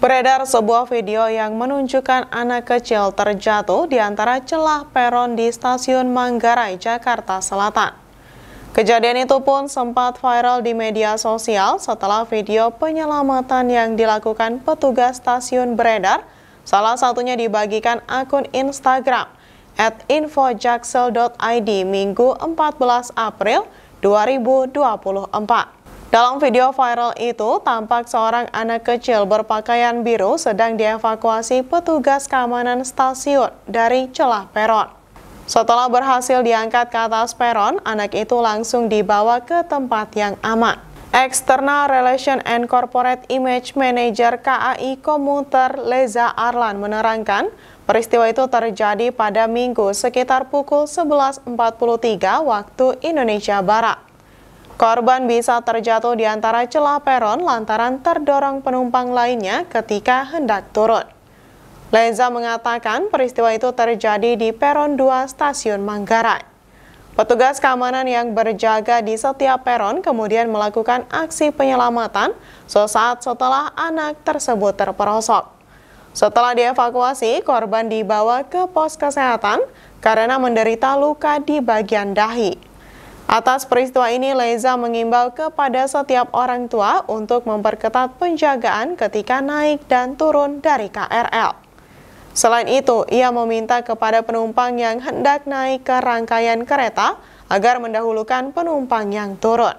Beredar sebuah video yang menunjukkan anak kecil terjatuh di antara celah peron di stasiun Manggarai, Jakarta Selatan. Kejadian itu pun sempat viral di media sosial setelah video penyelamatan yang dilakukan petugas stasiun beredar, salah satunya dibagikan akun Instagram at infojaksel.id Minggu 14 April 2024. Dalam video viral itu, tampak seorang anak kecil berpakaian biru sedang dievakuasi petugas keamanan stasiun dari celah peron. Setelah berhasil diangkat ke atas peron, anak itu langsung dibawa ke tempat yang aman. External Relation and Corporate Image Manager KAI Komuter Leza Arlan menerangkan, peristiwa itu terjadi pada Minggu sekitar pukul 11.43 waktu Indonesia Barat. Korban bisa terjatuh di antara celah peron lantaran terdorong penumpang lainnya ketika hendak turun. Leza mengatakan peristiwa itu terjadi di peron 2 stasiun Manggarai. Petugas keamanan yang berjaga di setiap peron kemudian melakukan aksi penyelamatan sesaat setelah anak tersebut terperosok. Setelah dievakuasi, korban dibawa ke pos kesehatan karena menderita luka di bagian dahi. Atas peristiwa ini, Leza mengimbau kepada setiap orang tua untuk memperketat penjagaan ketika naik dan turun dari KRL. Selain itu, ia meminta kepada penumpang yang hendak naik ke rangkaian kereta agar mendahulukan penumpang yang turun.